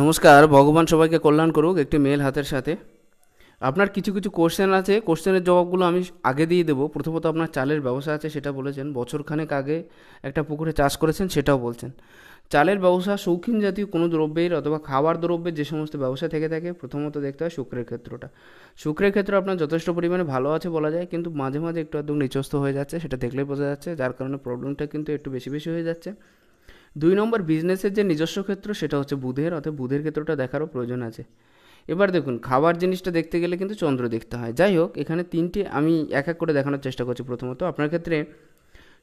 নমস্কার ভগবান সবাইকে কল্যাণ করুক একটি মেল হাতের সাথে আপনার কিছু কিছু কোশ্চেন আছে কোশ্চেনের জবাবগুলো আমি আগে দিয়ে দেবো প্রথমত আপনার চালের ব্যবসা আছে সেটা বলেছেন বছরখানেক আগে একটা পুকুরে চাষ করেছেন সেটাও বলছেন চালের ব্যবসা শৌখিন জাতীয় কোনো দ্রব্যের অথবা খাবার দ্রব্যের যে সমস্ত ব্যবসা থেকে থাকে প্রথমত দেখতে হয় শুক্রের ক্ষেত্রটা শুক্রের ক্ষেত্র আপনার যথেষ্ট পরিমাণে ভালো আছে বলা যায় কিন্তু মাঝে মাঝে একটু একদম নিচস্ত হয়ে যাচ্ছে সেটা দেখলেই বোঝা যাচ্ছে যার কারণে প্রবলেমটা কিন্তু একটু বেশি বেশি হয়ে যাচ্ছে দুই নম্বর বিজনেসের যে নিজস্ব ক্ষেত্র সেটা হচ্ছে বুধের অর্থাৎ বুধের ক্ষেত্রটা দেখারও প্রয়োজন আছে এবার দেখুন খাবার জিনিসটা দেখতে গেলে কিন্তু চন্দ্র দেখতে হয় যাই হোক এখানে তিনটি আমি এক এক করে দেখানোর চেষ্টা করছি প্রথমত আপনার ক্ষেত্রে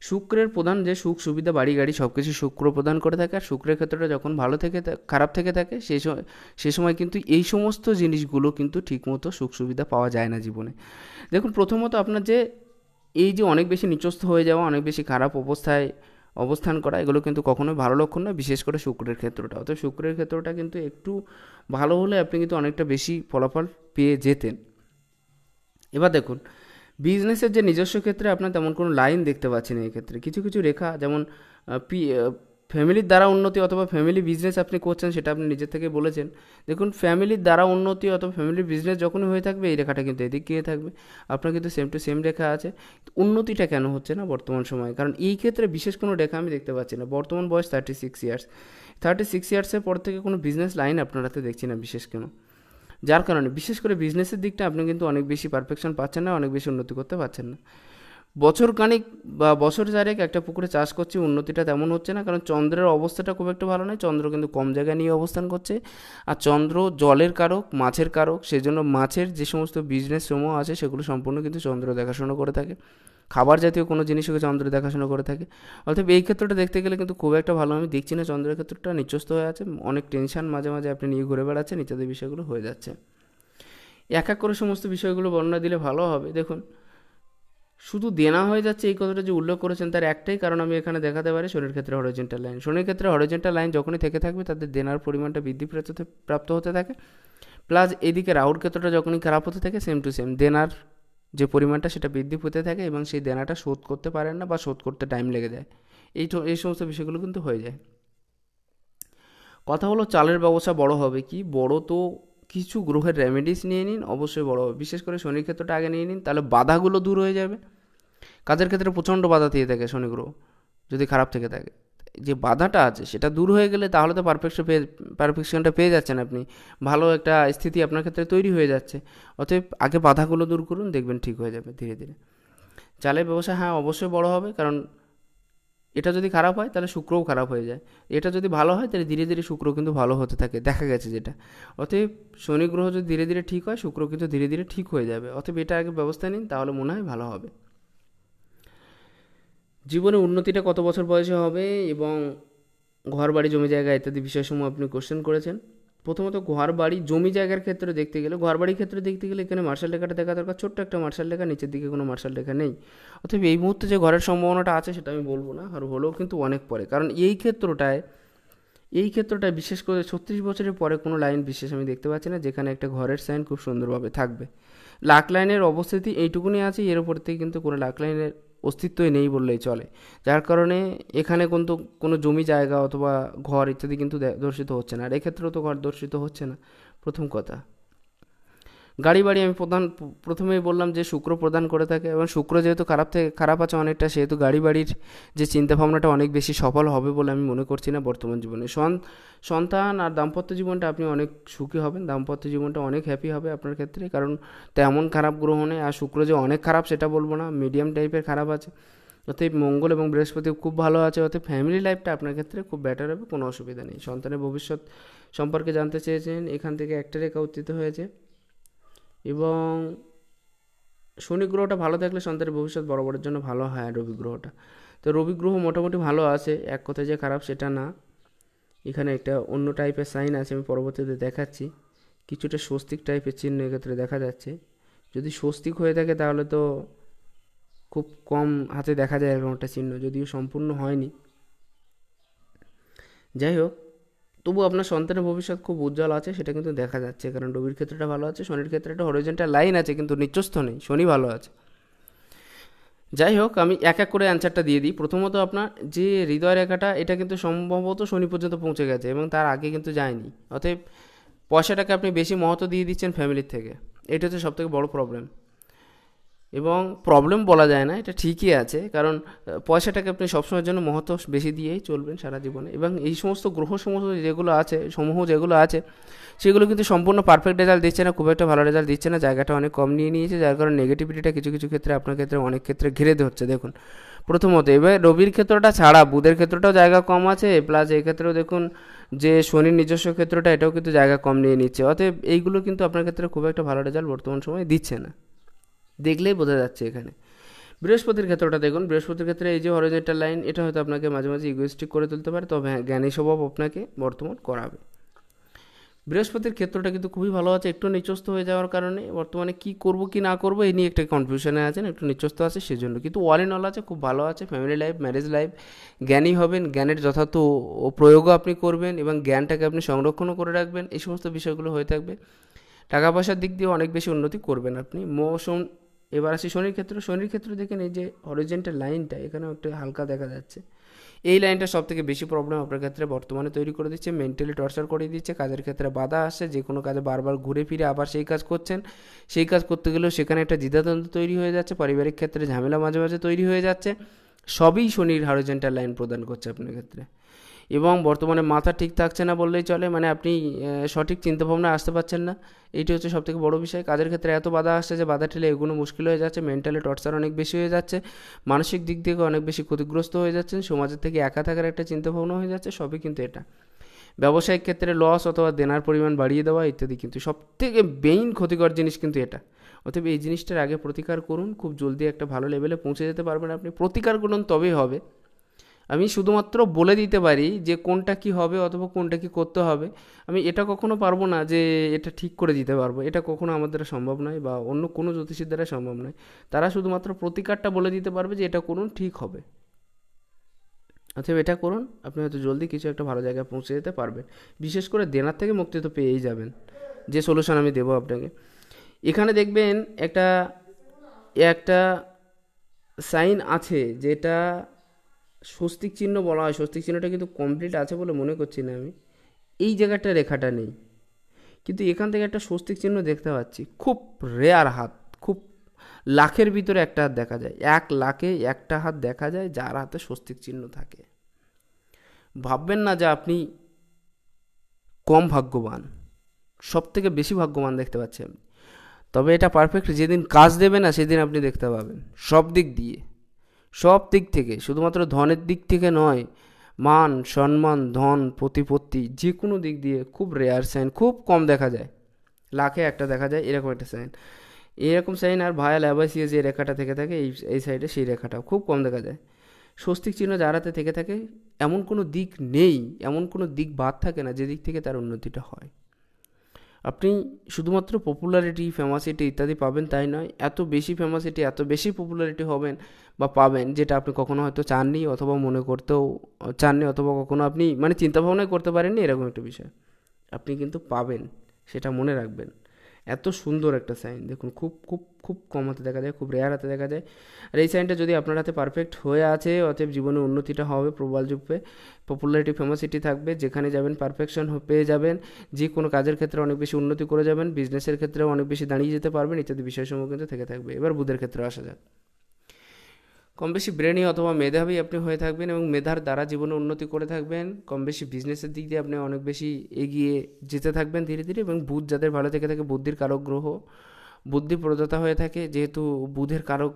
শুক্রের প্রধান যে সুখ সুবিধা বাড়ি গাড়ি সব কিছু শুক্র প্রদান করে থাকে আর শুক্রের ক্ষেত্রটা যখন ভালো থেকে খারাপ থেকে থাকে সেই সময় সে সময় কিন্তু এই সমস্ত জিনিসগুলো কিন্তু ঠিকমতো সুখ সুবিধা পাওয়া যায় না জীবনে দেখুন প্রথমত আপনার যে এই যে অনেক বেশি নিচস্থ হয়ে যাওয়া অনেক বেশি খারাপ অবস্থায় অবস্থান করা এগুলো কিন্তু কখনোই ভালো লক্ষণ নয় বিশেষ করে শুক্রের ক্ষেত্রটা অর্থাৎ শুক্রের ক্ষেত্রটা কিন্তু একটু ভালো হলে আপনি কিন্তু অনেকটা বেশি ফলাফল পেয়ে যেতেন এবার দেখুন বিজনেসের যে নিজস্ব ক্ষেত্রে আপনার তেমন কোনো লাইন দেখতে পাচ্ছেন এই ক্ষেত্রে কিছু কিছু রেখা যেমন পি ফ্যামিলির দ্বারা উন্নতি অথবা ফ্যামিলি বিজনেস আপনি করছেন সেটা আপনি নিজের থেকে বলেছেন দেখুন ফ্যামিলির দ্বারা উন্নতি অথবা ফ্যামিলির বিজনেস যখনই হয়ে থাকবে এই রেখাটা কিন্তু এদিক গিয়ে থাকবে আপনার কিন্তু সেম টু সেম রেখা আছে উন্নতিটা কেন হচ্ছে না বর্তমান সময়ে কারণ এই ক্ষেত্রে বিশেষ কোনো রেখা আমি দেখতে পাচ্ছি না বর্তমান বয়স thirty six years thirty six ইয়ার্সের পর থেকে কোনো বিজনেস লাইন আপনার হাতে দেখছি না বিশেষ কোনো যার কারণে বিশেষ করে বিজনেসের দিকটা আপনি কিন্তু অনেক বেশি পারফেকশন পাচ্ছেন না অনেক বেশি উন্নতি করতে পারছেন না বছর খানিক বা বছর চারেক একটা পুকুরে চাষ করছি উন্নতিটা তেমন হচ্ছে না কারণ চন্দ্রের অবস্থাটা খুব একটা ভালো নয় চন্দ্র কিন্তু কম জায়গায় নিয়ে অবস্থান করছে আর চন্দ্র জলের কারক মাছের কারক সেই জন্য মাছের যে সমস্ত বিজনেস সমূহ আছে সেগুলো সম্পূর্ণ কিন্তু চন্দ্র দেখাশোনা করে থাকে খাবার জাতীয় কোনো জিনিসকে চন্দ্র দেখাশোনা করে থাকে অর্থাৎ এই ক্ষেত্রটা দেখতে গেলে কিন্তু খুব একটা ভালো আমি দেখছি না চন্দ্রের ক্ষেত্রটা নিচস্ত হয়ে আছে অনেক টেনশন মাঝে মাঝে আপনি নিয়ে ঘুরে বেড়াচ্ছেন ইত্যাদি বিষয়গুলো হয়ে যাচ্ছে এক এক করে সমস্ত বিষয়গুলো বর্ণনা দিলে ভালো হবে দেখুন শুধু দেনা হয়ে যাচ্ছে এই কথাটা যে উল্লেখ করেছেন তার একটাই কারণ আমি এখানে দেখাতে পারি শনির ক্ষেত্রে হরিজেন্টাল লাইন শনির ক্ষেত্রে হরিজেন্টাল লাইন যখনই থেকে থাকবে তাদের দেনার পরিমাণটা বৃদ্ধি প্রাপ্ত হতে থাকে প্লাস এদিকে রাহুর ক্ষেত্রটা যখনই খারাপ হতে থাকে সেম টু সেম দেনার যে পরিমাণটা সেটা বৃদ্ধি পেতে থাকে এবং সেই দেনাটা শোধ করতে পারেন না বা শোধ করতে টাইম লেগে যায় এই এই সমস্ত বিষয়গুলো কিন্তু হয়ে যায় কথা হলো চালের ব্যবসা বড় হবে কি বড় তো কিছু গ্রহের রেমেডিস নিয়ে নিন অবশ্যই বড় হবে বিশেষ করে শনির ক্ষেত্রটা আগে নিয়ে নিন তাহলে বাধাগুলো দূর হয়ে যাবে কাজের ক্ষেত্রে প্রচণ্ড বাধা দিয়ে থাকে শনি গ্রহ যদি খারাপ থেকে থাকে যে বাধাটা আছে সেটা দূর হয়ে গেলে তাহলে তো পারফেকশন পেয়ে পারফেকশনটা পেয়ে যাচ্ছেন আপনি ভালো একটা স্থিতি আপনার ক্ষেত্রে তৈরি হয়ে যাচ্ছে অতএব আগে বাধাগুলো দূর করুন দেখবেন ঠিক হয়ে যাবে ধীরে ধীরে চালের ব্যবসা হ্যাঁ অবশ্যই বড় হবে কারণ এটা যদি খারাপ হয় তাহলে শুক্রও খারাপ হয়ে যায় এটা যদি ভালো হয় তাহলে ধীরে ধীরে শুক্র কিন্তু ভালো হতে থাকে দেখা গেছে যেটা অতএব শনি গ্রহ যদি ধীরে ধীরে ঠিক হয় শুক্র কিন্তু ধীরে ধীরে ঠিক হয়ে যাবে অতএব এটা আগে ব্যবস্থা নিন তাহলে মনে হয় ভালো হবে জীবনে উন্নতিটা কত বছর বয়সে হবে এবং ঘর বাড়ি জমি জায়গা ইত্যাদি বিষয়সমূহ আপনি কোশ্চেন করেছেন প্রথমত ঘর বাড়ি জমি জায়গার ক্ষেত্রে দেখতে গেলে ঘর বাড়ির ক্ষেত্রে দেখতে গেলে এখানে মার্শাল রেখাটা দেখা দরকার ছোট্ট একটা মার্শাল রেখা নিচের দিকে কোনো মার্শাল রেখা নেই অথবা এই মুহূর্তে যে ঘরের সম্ভাবনাটা আছে সেটা আমি বলবো না আর হলেও কিন্তু অনেক পরে কারণ এই ক্ষেত্রটায় এই ক্ষেত্রটায় বিশেষ করে ছত্রিশ বছরের পরে কোনো লাইন বিশেষ আমি দেখতে পাচ্ছি না যেখানে একটা ঘরের সাইন খুব সুন্দরভাবে থাকবে লাক লাইনের অবস্থিতি এইটুকুনি আছে এর উপর থেকে কিন্তু কোনো লাক লাইনের অস্তিত্বই নেই বললেই চলে যার কারণে এখানে কিন্তু কোনো জমি জায়গা অথবা ঘর ইত্যাদি কিন্তু দর্শিত হচ্ছে না আর এক্ষেত্রেও তো ঘর দর্শিত হচ্ছে না প্রথম কথা গাড়ি বাড়ি আমি প্রধান প্রথমেই বললাম যে শুক্র প্রদান করে থাকে এবং শুক্র যেহেতু খারাপ থেকে খারাপ আছে অনেকটা সেহেতু গাড়ি বাড়ির যে চিন্তাভাবনাটা অনেক বেশি সফল হবে বলে আমি মনে করছি না বর্তমান জীবনে সন্তান আর দাম্পত্য জীবনটা আপনি অনেক সুখী হবেন দাম্পত্য জীবনটা অনেক হ্যাপি হবে আপনার ক্ষেত্রে কারণ তেমন খারাপ গ্রহণে আর শুক্র যে অনেক খারাপ সেটা বলবো না মিডিয়াম টাইপের খারাপ আছে অতএব মঙ্গল এবং বৃহস্পতি খুব ভালো আছে অর্থাৎ ফ্যামিলি লাইফটা আপনার ক্ষেত্রে খুব বেটার হবে কোনো অসুবিধা নেই সন্তানের ভবিষ্যৎ সম্পর্কে জানতে চেয়েছেন এখান থেকে একটা রেখা উত্থিত হয়েছে এবং শনি গ্রহটা ভালো থাকলে সন্তানের ভবিষ্যৎ বরাবরের জন্য ভালো হয় রবি গ্রহটা তো রবি গ্রহ মোটামুটি ভালো আছে এক কথা যে খারাপ সেটা না এখানে একটা অন্য টাইপের সাইন আছে আমি পরবর্তীতে দেখাচ্ছি কিছুটা স্বস্তিক টাইপের চিহ্ন এক্ষেত্রে দেখা যাচ্ছে যদি স্বস্তিক হয়ে থাকে তাহলে তো খুব কম হাতে দেখা যায় এরকম একটা চিহ্ন যদিও সম্পূর্ণ হয়নি যাই হোক তবু আপনার সন্তানের ভবিষ্যৎ খুব উজ্জ্বল আছে সেটা কিন্তু দেখা যাচ্ছে কারণ রবির ক্ষেত্রটা ভালো আছে শনির ক্ষেত্রে একটা হরিজেন্টাল লাইন আছে কিন্তু নিচস্থ নেই শনি ভালো আছে যাই হোক আমি এক এক করে অ্যান্সারটা দিয়ে দিই প্রথমত আপনার যে হৃদয় রেখাটা এটা কিন্তু সম্ভবত শনি পর্যন্ত পৌঁছে গেছে এবং তার আগে কিন্তু যায়নি অতএব পয়সাটাকে আপনি বেশি মহত্ব দিয়ে দিচ্ছেন ফ্যামিলির থেকে এটা হচ্ছে সবথেকে বড় প্রবলেম এবং প্রবলেম বলা যায় না এটা ঠিকই আছে কারণ পয়সাটাকে আপনি সবসময়ের জন্য মহত্ব বেশি দিয়েই চলবেন সারা জীবনে এবং এই সমস্ত গ্রহ সমস্ত যেগুলো আছে সমূহ যেগুলো আছে সেগুলো কিন্তু সম্পূর্ণ পারফেক্ট রেজাল্ট দিচ্ছে না খুব একটা ভালো রেজাল্ট দিচ্ছে না জায়গাটা অনেক কম নিয়ে নিয়েছে যার কারণে নেগেটিভিটিটা কিছু কিছু ক্ষেত্রে আপনার ক্ষেত্রে অনেক ক্ষেত্রে ঘিরে ধরছে দেখুন প্রথমত এবার রবির ক্ষেত্রটা ছাড়া বুধের ক্ষেত্রটাও জায়গা কম আছে প্লাস এক্ষেত্রেও দেখুন যে শনির নিজস্ব ক্ষেত্রটা এটাও কিন্তু জায়গা কম নিয়ে নিচ্ছে অতএব এইগুলো কিন্তু আপনার ক্ষেত্রে খুব একটা ভালো রেজাল্ট বর্তমান সময়ে দিচ্ছে না দেখলেই বোঝা যাচ্ছে এখানে বৃহস্পতির ক্ষেত্রটা দেখুন বৃহস্পতির ক্ষেত্রে এই যে হরিজেন্টাল লাইন এটা হয়তো আপনাকে মাঝে মাঝে ইগোয়েস্টিক করে তুলতে পারে তবে হ্যাঁ জ্ঞানী স্বভাব আপনাকে বর্তমান করাবে বৃহস্পতির ক্ষেত্রটা কিন্তু খুবই ভালো আছে একটু নিচস্ত হয়ে যাওয়ার কারণে বর্তমানে কি করব কি না করব এই নিয়ে একটা কনফিউশনে আছেন একটু নিচস্ত আছে সেজন্য কিন্তু অল ইন অল আছে খুব ভালো আছে ফ্যামিলি লাইফ ম্যারেজ লাইফ জ্ঞানী হবেন জ্ঞানের যথার্থ প্রয়োগও আপনি করবেন এবং জ্ঞানটাকে আপনি সংরক্ষণও করে রাখবেন এই সমস্ত বিষয়গুলো হয়ে থাকবে টাকা পয়সার দিক দিয়ে অনেক বেশি উন্নতি করবেন আপনি মৌসুম এবার আসি শনির ক্ষেত্র শনির ক্ষেত্রে দেখেন এই যে হরিজেন্টাল লাইনটা এখানে একটু হালকা দেখা যাচ্ছে এই লাইনটা সব থেকে বেশি প্রবলেম আপনার ক্ষেত্রে বর্তমানে তৈরি করে দিচ্ছে মেন্টালি টর্চার করে দিচ্ছে কাজের ক্ষেত্রে বাধা আসে যে কোনো কাজে বারবার ঘুরে ফিরে আবার সেই কাজ করছেন সেই কাজ করতে গেলেও সেখানে একটা দ্বিধাদ্বন্দ্ব তৈরি হয়ে যাচ্ছে পারিবারিক ক্ষেত্রে ঝামেলা মাঝে মাঝে তৈরি হয়ে যাচ্ছে সবই শনির হরিজেন্টাল লাইন প্রদান করছে আপনার ক্ষেত্রে এবং বর্তমানে মাথা ঠিক থাকছে না বললেই চলে মানে আপনি সঠিক চিন্তাভাবনা আসতে পারছেন না এটি হচ্ছে সবথেকে বড় বিষয় কাজের ক্ষেত্রে এত বাধা আসছে যে বাধা ঠেলে এগুলো মুশকিল হয়ে যাচ্ছে মেন্টালি টর্চার অনেক বেশি হয়ে যাচ্ছে মানসিক দিক থেকে অনেক বেশি ক্ষতিগ্রস্ত হয়ে যাচ্ছেন সমাজের থেকে একা থাকার একটা চিন্তাভাবনা হয়ে যাচ্ছে সবই কিন্তু এটা ব্যবসায়িক ক্ষেত্রে লস অথবা দেনার পরিমাণ বাড়িয়ে দেওয়া ইত্যাদি কিন্তু সবথেকে মেইন ক্ষতিকর জিনিস কিন্তু এটা অতএব এই জিনিসটার আগে প্রতিকার করুন খুব জলদি একটা ভালো লেভেলে পৌঁছে যেতে পারবেন আপনি প্রতিকার করুন তবেই হবে আমি শুধুমাত্র বলে দিতে পারি যে কোনটা কি হবে অথবা কোনটা কি করতে হবে আমি এটা কখনো পারবো না যে এটা ঠিক করে দিতে পারবো এটা কখনো আমার দ্বারা সম্ভব নয় বা অন্য কোনো জ্যোতিষীর দ্বারা সম্ভব নয় তারা শুধুমাত্র প্রতিকারটা বলে দিতে পারবে যে এটা করুন ঠিক হবে অথবা এটা করুন আপনি হয়তো জলদি কিছু একটা ভালো জায়গায় পৌঁছে যেতে পারবেন বিশেষ করে দেনার থেকে মুক্তি তো পেয়েই যাবেন যে সলিউশন আমি দেবো আপনাকে এখানে দেখবেন একটা একটা সাইন আছে যেটা স্বস্তিক চিহ্ন বলা হয় স্বস্তিক চিহ্নটা কিন্তু কমপ্লিট আছে বলে মনে করছি না আমি এই জায়গাটা রেখাটা নেই কিন্তু এখান থেকে একটা স্বস্তিক চিহ্ন দেখতে পাচ্ছি খুব রেয়ার হাত খুব লাখের ভিতরে একটা হাত দেখা যায় এক লাখে একটা হাত দেখা যায় যার হাতে স্বস্তিক চিহ্ন থাকে ভাববেন না যে আপনি কম ভাগ্যবান সব থেকে বেশি ভাগ্যবান দেখতে পাচ্ছি আমি তবে এটা পারফেক্ট যেদিন কাজ দেবে না সেদিন আপনি দেখতে পাবেন সব দিক দিয়ে সব দিক থেকে শুধুমাত্র ধনের দিক থেকে নয় মান সম্মান ধন প্রতিপত্তি যে কোনো দিক দিয়ে খুব রেয়ার সাইন খুব কম দেখা যায় লাখে একটা দেখা যায় এরকম একটা সাইন এরকম সাইন আর ভায়াল অ্যাবাসিয়া যে রেখাটা থেকে থাকে এই এই সাইডে সেই রেখাটাও খুব কম দেখা যায় স্বস্তিক চিহ্ন যারাতে থেকে থাকে এমন কোনো দিক নেই এমন কোনো দিক বাদ থাকে না যে দিক থেকে তার উন্নতিটা হয় আপনি শুধুমাত্র পপুলারিটি ফেমাসিটি ইত্যাদি পাবেন তাই নয় এত বেশি ফেমাসিটি এত বেশি পপুলারিটি হবেন বা পাবেন যেটা আপনি কখনো হয়তো চাননি অথবা মনে করতেও চাননি অথবা কখনো আপনি মানে চিন্তাভাবনাই করতে পারেননি এরকম একটা বিষয় আপনি কিন্তু পাবেন সেটা মনে রাখবেন এত সুন্দর একটা সাইন দেখুন খুব খুব খুব কম হাতে দেখা যায় খুব রেয়ার হাতে দেখা যায় আর এই সাইনটা যদি আপনার হাতে পারফেক্ট হয়ে আছে অতএব জীবনে উন্নতিটা হবে প্রবল যুগে পপুলারিটি ফেমাসিটি থাকবে যেখানে যাবেন পারফেকশন পেয়ে যাবেন যে কোনো কাজের ক্ষেত্রে অনেক বেশি উন্নতি করে যাবেন বিজনেসের ক্ষেত্রেও অনেক বেশি দাঁড়িয়ে যেতে পারবেন ইত্যাদি বিষয়সমূহ কিন্তু থেকে থাকবে এবার বুধের ক্ষেত্রে আসা যাক কম বেশি ব্রেনি অথবা মেধাবী আপনি হয়ে থাকবেন এবং মেধার দ্বারা জীবনে উন্নতি করে থাকবেন কম বেশি বিজনেসের দিক দিয়ে আপনি অনেক বেশি এগিয়ে যেতে থাকবেন ধীরে ধীরে এবং বুধ যাদের ভালো থেকে থাকে বুদ্ধির কারক গ্রহ বুদ্ধি প্রদাতা হয়ে থাকে যেহেতু বুধের কারক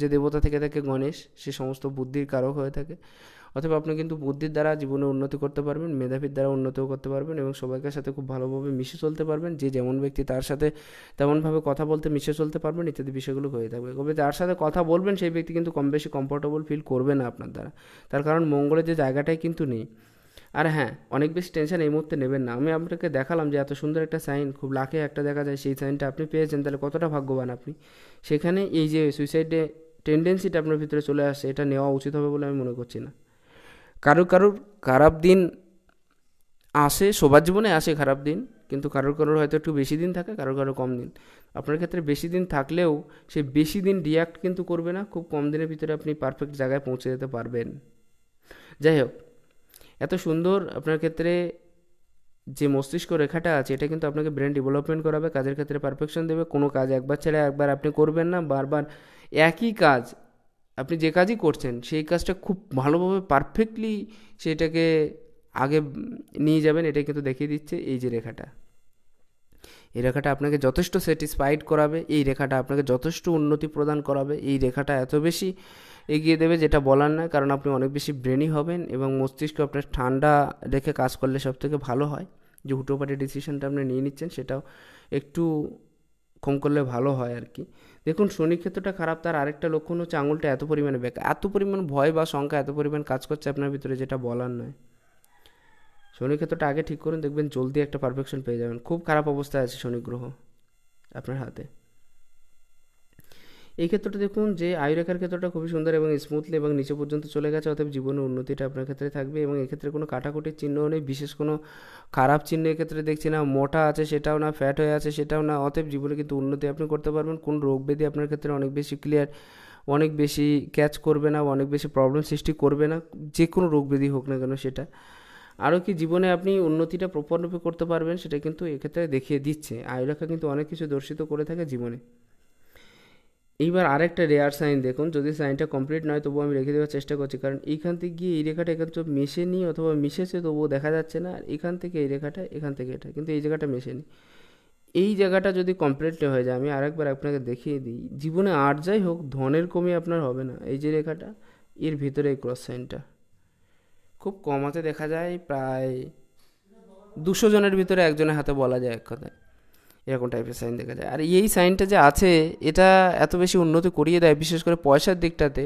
যে দেবতা থেকে থাকে গণেশ সে সমস্ত বুদ্ধির কারক হয়ে থাকে অথবা আপনি কিন্তু বুদ্ধির দ্বারা জীবনে উন্নতি করতে পারবেন মেধাবীর দ্বারা উন্নতিও করতে পারবেন এবং সবাইকার সাথে খুব ভালোভাবে মিশে চলতে পারবেন যে যেমন ব্যক্তি তার সাথে তেমনভাবে কথা বলতে মিশে চলতে পারবেন ইত্যাদি বিষয়গুলো হয়ে থাকবে কবে যার সাথে কথা বলবেন সেই ব্যক্তি কিন্তু কম বেশি কমফোর্টেবল ফিল করবে না আপনার দ্বারা তার কারণ মঙ্গলের যে জায়গাটাই কিন্তু নেই আর হ্যাঁ অনেক বেশি টেনশন এই মুহূর্তে নেবেন না আমি আপনাকে দেখালাম যে এত সুন্দর একটা সাইন খুব লাখে একটা দেখা যায় সেই সাইনটা আপনি পেয়েছেন তাহলে কতটা ভাগ্যবান আপনি সেখানে এই যে সুইসাইডে টেন্ডেন্সিটা আপনার ভিতরে চলে আসছে এটা নেওয়া উচিত হবে বলে আমি মনে করছি না কারো কারোর খারাপ দিন আসে সবার জীবনে আসে খারাপ দিন কিন্তু কারোর কারোর হয়তো একটু বেশি দিন থাকে কারোর কারোর কম দিন আপনার ক্ষেত্রে বেশি দিন থাকলেও সে বেশি দিন রিয়াক্ট কিন্তু করবে না খুব কম দিনের ভিতরে আপনি পারফেক্ট জায়গায় পৌঁছে যেতে পারবেন যাই হোক এত সুন্দর আপনার ক্ষেত্রে যে মস্তিষ্ক রেখাটা আছে এটা কিন্তু আপনাকে ব্রেন ডেভেলপমেন্ট করাবে কাজের ক্ষেত্রে পারফেকশন দেবে কোনো কাজ একবার ছেড়ে একবার আপনি করবেন না বারবার একই কাজ আপনি যে কাজই করছেন সেই কাজটা খুব ভালোভাবে পারফেক্টলি সেটাকে আগে নিয়ে যাবেন এটাই কিন্তু দেখিয়ে দিচ্ছে এই যে রেখাটা এই রেখাটা আপনাকে যথেষ্ট স্যাটিসফাইড করাবে এই রেখাটা আপনাকে যথেষ্ট উন্নতি প্রদান করাবে এই রেখাটা এত বেশি এগিয়ে দেবে যেটা বলার না কারণ আপনি অনেক বেশি ব্রেনি হবেন এবং মস্তিষ্ক আপনার ঠান্ডা রেখে কাজ করলে সবথেকে ভালো হয় যে হুটোপাটি ডিসিশনটা আপনি নিয়ে নিচ্ছেন সেটাও একটু কম করলে ভালো হয় আর কি দেখুন শনি ক্ষেত্রটা খারাপ তার আরেকটা লক্ষণ হচ্ছে আঙুলটা এত পরিমাণে বেকার এত পরিমাণ ভয় বা শঙ্কা এত পরিমাণ কাজ করছে আপনার ভিতরে যেটা বলার নয় শনি ক্ষেত্রটা আগে ঠিক করুন দেখবেন জলদি একটা পারফেকশন পেয়ে যাবেন খুব খারাপ অবস্থায় আছে শনি গ্রহ আপনার হাতে এই ক্ষেত্রে দেখুন যে রেখার ক্ষেত্রটা খুবই সুন্দর এবং স্মুথলি এবং নিচে পর্যন্ত চলে গেছে অতএব জীবনের উন্নতিটা আপনার ক্ষেত্রে থাকবে এবং এক্ষেত্রে কোনো কাটাকুটির চিহ্ন নেই বিশেষ কোনো খারাপ চিহ্ন এক্ষেত্রে দেখছি না মোটা আছে সেটাও না ফ্যাট হয়ে আছে সেটাও না অতএব জীবনে কিন্তু উন্নতি আপনি করতে পারবেন কোন রোগ ব্যাধি আপনার ক্ষেত্রে অনেক বেশি ক্লিয়ার অনেক বেশি ক্যাচ করবে না অনেক বেশি প্রবলেম সৃষ্টি করবে না যে কোনো রোগ ব্যাধি হোক না কেন সেটা আরও কি জীবনে আপনি উন্নতিটা রূপে করতে পারবেন সেটা কিন্তু এক্ষেত্রে দেখিয়ে দিচ্ছে রেখা কিন্তু অনেক কিছু দর্শিত করে থাকে জীবনে এইবার আরেকটা রেয়ার সাইন দেখুন যদি সাইনটা কমপ্লিট নয় তবুও আমি রেখে দেওয়ার চেষ্টা করছি কারণ এইখান থেকে গিয়ে এই রেখাটা এখান থেকে মেশেনি অথবা মিশেছে তবুও দেখা যাচ্ছে না আর এখান থেকে এই রেখাটা এখান থেকে এটা কিন্তু এই জায়গাটা মেশেনি এই জায়গাটা যদি কমপ্লিটলি হয়ে যায় আমি আরেকবার আপনাকে দেখিয়ে দিই জীবনে আর যাই হোক ধনের কমে আপনার হবে না এই যে রেখাটা এর ভিতরে এই ক্রস সাইনটা খুব কমাতে দেখা যায় প্রায় দুশো জনের ভিতরে একজনের হাতে বলা যায় এক কথায় এরকম টাইপের সাইন দেখা যায় আর এই সাইনটা যে আছে এটা এত বেশি উন্নতি করিয়ে দেয় বিশেষ করে পয়সার দিকটাতে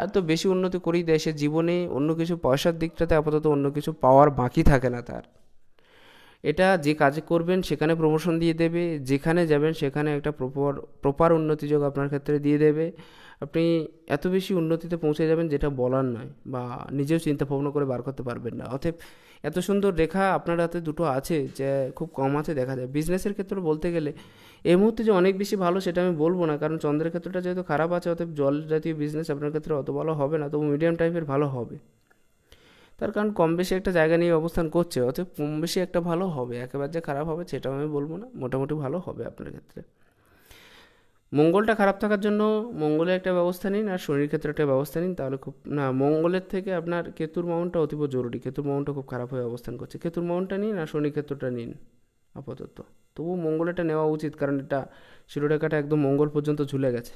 আর তো বেশি উন্নতি করিয়ে দেয় সে জীবনে অন্য কিছু পয়সার দিকটাতে আপাতত অন্য কিছু পাওয়ার বাকি থাকে না তার এটা যে কাজ করবেন সেখানে প্রমোশন দিয়ে দেবে যেখানে যাবেন সেখানে একটা প্রপার প্রপার উন্নতি যোগ আপনার ক্ষেত্রে দিয়ে দেবে আপনি এত বেশি উন্নতিতে পৌঁছে যাবেন যেটা বলার নয় বা নিজেও চিন্তা ভাবনা করে বার করতে পারবেন না অথব এত সুন্দর রেখা আপনার হাতে দুটো আছে যে খুব কম আছে দেখা যায় বিজনেসের ক্ষেত্রে বলতে গেলে এই মুহূর্তে যে অনেক বেশি ভালো সেটা আমি বলবো না কারণ চন্দ্রের ক্ষেত্রটা যেহেতু খারাপ আছে অতএব জল জাতীয় বিজনেস আপনার ক্ষেত্রে অত ভালো হবে না তবু মিডিয়াম টাইপের ভালো হবে তার কারণ কম বেশি একটা জায়গা নিয়ে অবস্থান করছে অতএব কম বেশি একটা ভালো হবে একেবারে যে খারাপ হবে সেটাও আমি বলবো না মোটামুটি ভালো হবে আপনার ক্ষেত্রে মঙ্গলটা খারাপ থাকার জন্য মঙ্গলের একটা ব্যবস্থা নিন আর শনির ক্ষেত্রে একটা ব্যবস্থা নিন তাহলে খুব না মঙ্গলের থেকে আপনার কেতুর মাউন্টটা অতীব জরুরি কেতুর মাউন্টটা খুব খারাপ হয়ে অবস্থান করছে কেতুর মাউন্টটা নিন আর শনির ক্ষেত্রটা নিন আপাতত তবু মঙ্গলেটা নেওয়া উচিত কারণ এটা শিরোটাকাটা একদম মঙ্গল পর্যন্ত ঝুলে গেছে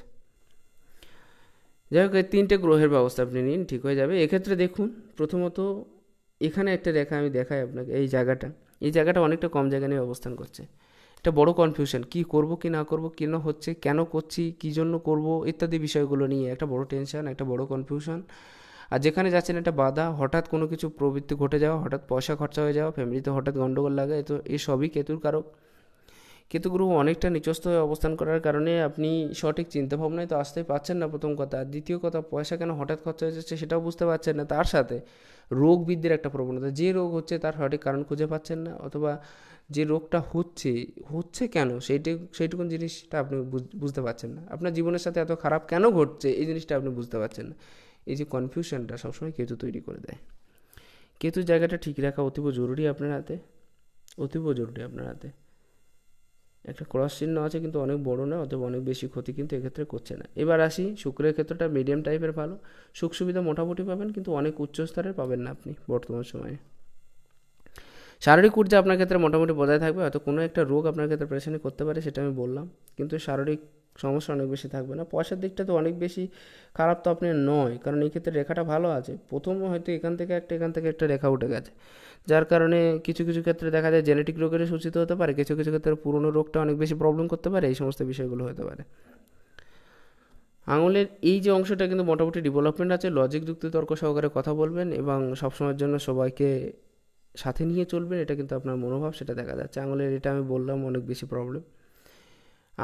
যাই হোক এই তিনটে গ্রহের ব্যবস্থা আপনি নিন ঠিক হয়ে যাবে এক্ষেত্রে দেখুন প্রথমত এখানে একটা রেখা আমি দেখাই আপনাকে এই জায়গাটা এই জায়গাটা অনেকটা কম জায়গা নিয়ে অবস্থান করছে একটা বড় কনফিউশন কি করব কি না করব কেন হচ্ছে কেন করছি কী জন্য করব ইত্যাদি বিষয়গুলো নিয়ে একটা বড় টেনশন একটা বড় কনফিউশন আর যেখানে যাচ্ছেন একটা বাধা হঠাৎ কোনো কিছু প্রবৃত্তি ঘটে যাওয়া হঠাৎ পয়সা খরচা হয়ে যাওয়া ফ্যামিলিতে হঠাৎ গণ্ডগোল লাগা এ তো এসবই কেতুর কারক কেতু গ্রহ অনেকটা নিচস্থ হয়ে অবস্থান করার কারণে আপনি সঠিক চিন্তাভাবনায় তো আসতেই পাচ্ছেন না প্রথম কথা দ্বিতীয় কথা পয়সা কেন হঠাৎ খরচা হয়ে যাচ্ছে সেটাও বুঝতে পারছেন না তার সাথে রোগ বৃদ্ধির একটা প্রবণতা যে রোগ হচ্ছে তার সঠিক কারণ খুঁজে পাচ্ছেন না অথবা যে রোগটা হচ্ছে হচ্ছে কেন সেইটি সেইটুকু জিনিসটা আপনি বুঝতে পারছেন না আপনার জীবনের সাথে এত খারাপ কেন ঘটছে এই জিনিসটা আপনি বুঝতে পারছেন না এই যে কনফিউশনটা সবসময় কেতু তৈরি করে দেয় কেতু জায়গাটা ঠিক রাখা অতীব জরুরি আপনার হাতে অতীব জরুরি আপনার হাতে একটা ক্রস চিহ্ন আছে কিন্তু অনেক বড় না অথবা অনেক বেশি ক্ষতি কিন্তু এক্ষেত্রে করছে না এবার আসি শুক্রের ক্ষেত্রটা মিডিয়াম টাইপের ভালো সুখ সুবিধা মোটামুটি পাবেন কিন্তু অনেক উচ্চ স্তরের পাবেন না আপনি বর্তমান সময়ে শারীরিক ঊর্জা আপনার ক্ষেত্রে মোটামুটি বজায় থাকবে হয়তো কোনো একটা রোগ আপনার ক্ষেত্রে প্রেশানি করতে পারে সেটা আমি বললাম কিন্তু শারীরিক সমস্যা অনেক বেশি থাকবে না পয়সার দিকটা তো অনেক বেশি খারাপ তো আপনি নয় কারণ এই ক্ষেত্রে রেখাটা ভালো আছে প্রথম হয়তো এখান থেকে একটা এখান থেকে একটা রেখা উঠে গেছে যার কারণে কিছু কিছু ক্ষেত্রে দেখা যায় জেনেটিক রোগেরও সূচিত হতে পারে কিছু কিছু ক্ষেত্রে পুরনো রোগটা অনেক বেশি প্রবলেম করতে পারে এই সমস্ত বিষয়গুলো হতে পারে আঙুলের এই যে অংশটা কিন্তু মোটামুটি ডেভেলপমেন্ট আছে লজিক যুক্তি তর্ক সহকারে কথা বলবেন এবং সবসময়ের জন্য সবাইকে সাথে নিয়ে চলবেন এটা কিন্তু আপনার মনোভাব সেটা দেখা যাচ্ছে আঙুলের এটা আমি বললাম অনেক বেশি প্রবলেম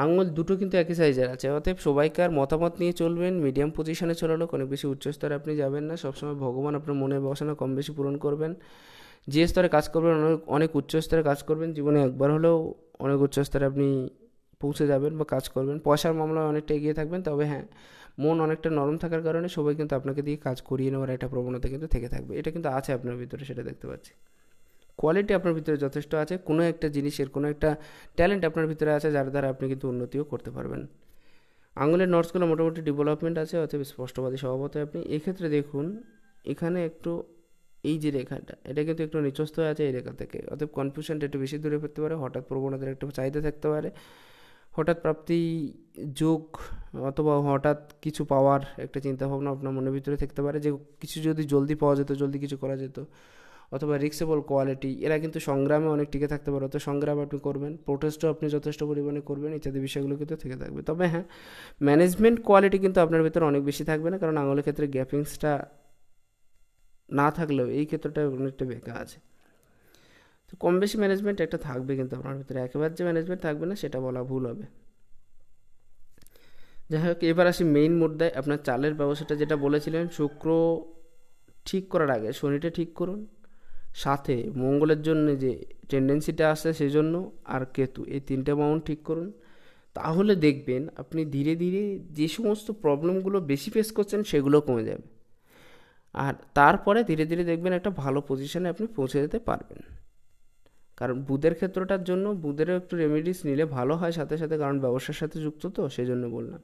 আঙুল দুটো কিন্তু একই সাইজের আছে অতএব সবাইকার মতামত নিয়ে চলবেন মিডিয়াম পজিশনে চলানো কোনো বেশি উচ্চ স্তরে আপনি যাবেন না সবসময় ভগবান আপনার মনে বসানো কম বেশি পূরণ করবেন যে স্তরে কাজ করবেন অনেক অনেক উচ্চ স্তরে কাজ করবেন জীবনে একবার হলেও অনেক উচ্চ স্তরে আপনি পৌঁছে যাবেন বা কাজ করবেন পয়সার মামলায় অনেকটা এগিয়ে থাকবেন তবে হ্যাঁ মন অনেকটা নরম থাকার কারণে সবাই কিন্তু আপনাকে দিয়ে কাজ করিয়ে নেওয়ার একটা প্রবণতা কিন্তু থেকে থাকবে এটা কিন্তু আছে আপনার ভিতরে সেটা দেখতে পাচ্ছি কোয়ালিটি আপনার ভিতরে যথেষ্ট আছে কোনো একটা জিনিসের কোনো একটা ট্যালেন্ট আপনার ভিতরে আছে যার দ্বারা আপনি কিন্তু উন্নতিও করতে পারবেন আঙুলের নর্সগুলো মোটামুটি ডেভেলপমেন্ট আছে অথবা স্পষ্টবাদী স্বভাবত আপনি এক্ষেত্রে দেখুন এখানে একটু এই যে রেখাটা এটা কিন্তু একটু নিচস্থ আছে এই রেখা থেকে অতএব কনফিউশনটা একটু বেশি দূরে পড়তে পারে হঠাৎ প্রবণতার একটু চাহিদা থাকতে পারে হঠাৎ প্রাপ্তি যোগ অথবা হঠাৎ কিছু পাওয়ার একটা চিন্তাভাবনা আপনার মনের ভিতরে থাকতে পারে যে কিছু যদি জলদি পাওয়া যেত জলদি কিছু করা যেত অথবা রিক্সেবল কোয়ালিটি এরা কিন্তু সংগ্রামে অনেক টিকে থাকতে পারে তো সংগ্রাম আপনি করবেন প্রোটেস্টও আপনি যথেষ্ট পরিমাণে করবেন ইত্যাদি বিষয়গুলো কিন্তু থেকে থাকবে তবে হ্যাঁ ম্যানেজমেন্ট কোয়ালিটি কিন্তু আপনার ভিতরে অনেক বেশি থাকবে না কারণ আঙুলের ক্ষেত্রে গ্যাপিংসটা না থাকলেও এই ক্ষেত্রটা অনেকটা বেকা আছে তো কম বেশি ম্যানেজমেন্ট একটা থাকবে কিন্তু আপনার ভিতরে একেবারে যে ম্যানেজমেন্ট থাকবে না সেটা বলা ভুল হবে যাই হোক এবার আসি মেইন মুদ্রায় আপনার চালের ব্যবসাটা যেটা বলেছিলেন শুক্র ঠিক করার আগে শনিটা ঠিক করুন সাথে মঙ্গলের জন্য যে টেন্ডেন্সিটা আসে সেজন্য আর কেতু এই তিনটে মাউন্ট ঠিক করুন তাহলে দেখবেন আপনি ধীরে ধীরে যে সমস্ত প্রবলেমগুলো বেশি ফেস করছেন সেগুলো কমে যাবে আর তারপরে ধীরে ধীরে দেখবেন একটা ভালো পজিশনে আপনি পৌঁছে যেতে পারবেন কারণ বুধের ক্ষেত্রটার জন্য বুধেরও একটু রেমেডিস নিলে ভালো হয় সাথে সাথে কারণ ব্যবসার সাথে যুক্ত তো সেই জন্য বললাম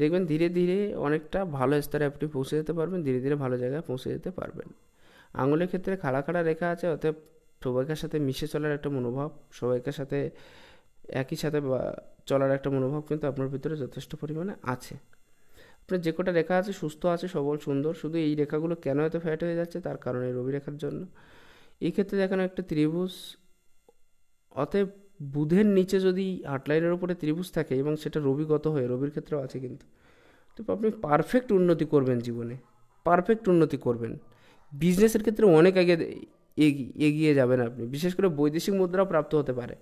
দেখবেন ধীরে ধীরে অনেকটা ভালো স্তরে আপনি পৌঁছে যেতে পারবেন ধীরে ধীরে ভালো জায়গায় পৌঁছে যেতে পারবেন আঙুলের ক্ষেত্রে খাড়া খাড়া রেখা আছে অতএব সবাইকার সাথে মিশে চলার একটা মনোভাব সবাইকার সাথে একই সাথে চলার একটা মনোভাব কিন্তু আপনার ভিতরে যথেষ্ট পরিমাণে আছে আপনার যে কটা রেখা আছে সুস্থ আছে সবল সুন্দর শুধু এই রেখাগুলো কেন এত ফ্যাট হয়ে যাচ্ছে তার কারণে রবি রেখার জন্য এই ক্ষেত্রে দেখানো একটা ত্রিভুজ অতএব বুধের নিচে যদি আটলাইনের উপরে ত্রিভুজ থাকে এবং সেটা রবিগত হয়ে রবির ক্ষেত্রেও আছে কিন্তু তো আপনি পারফেক্ট উন্নতি করবেন জীবনে পারফেক্ট উন্নতি করবেন বিজনেসের ক্ষেত্রে অনেক আগে এগিয়ে যাবেন আপনি বিশেষ করে বৈদেশিক মুদ্রা প্রাপ্ত হতে পারে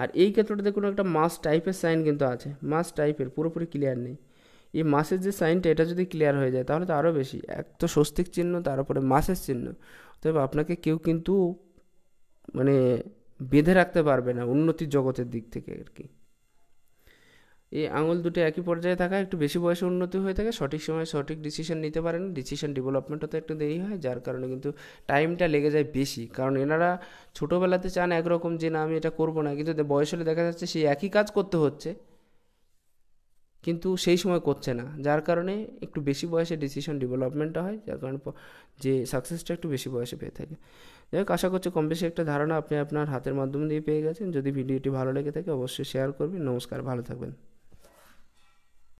আর এই ক্ষেত্রটাতে কোনো একটা মাস টাইপের সাইন কিন্তু আছে মাস টাইপের পুরোপুরি ক্লিয়ার নেই এই মাসের যে সাইনটা এটা যদি ক্লিয়ার হয়ে যায় তাহলে তো আরও বেশি এক তো স্বস্তিক চিহ্ন তার উপরে মাসের চিহ্ন তবে আপনাকে কেউ কিন্তু মানে বেঁধে রাখতে পারবে না উন্নতির জগতের দিক থেকে আর কি এই আঙুল দুটি একই পর্যায়ে থাকা একটু বেশি বয়সে উন্নতি হয়ে থাকে সঠিক সময়ে সঠিক ডিসিশন নিতে পারেন ডিসিশন ডেভেলপমেন্টও তো একটু দেরি হয় যার কারণে কিন্তু টাইমটা লেগে যায় বেশি কারণ এনারা ছোটোবেলাতে চান একরকম যে না আমি এটা করবো না কিন্তু বয়স হলে দেখা যাচ্ছে সেই একই কাজ করতে হচ্ছে কিন্তু সেই সময় করছে না যার কারণে একটু বেশি বয়সে ডিসিশন ডেভেলপমেন্টটা হয় যার কারণে যে সাকসেসটা একটু বেশি বয়সে পেয়ে থাকে যাই হোক আশা করছি কম বেশি একটা ধারণা আপনি আপনার হাতের মাধ্যম দিয়ে পেয়ে গেছেন যদি ভিডিওটি ভালো লেগে থাকে অবশ্যই শেয়ার করবেন নমস্কার ভালো থাকবেন